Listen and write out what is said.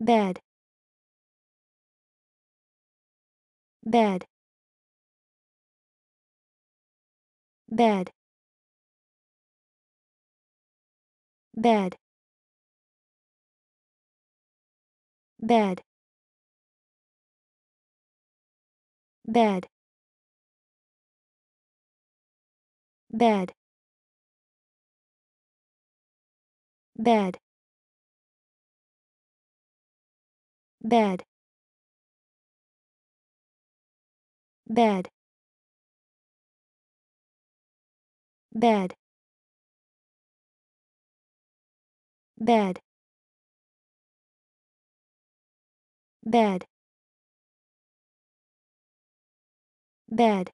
bed bed bed bed bed bed bed bed bed bed bed bed bed bed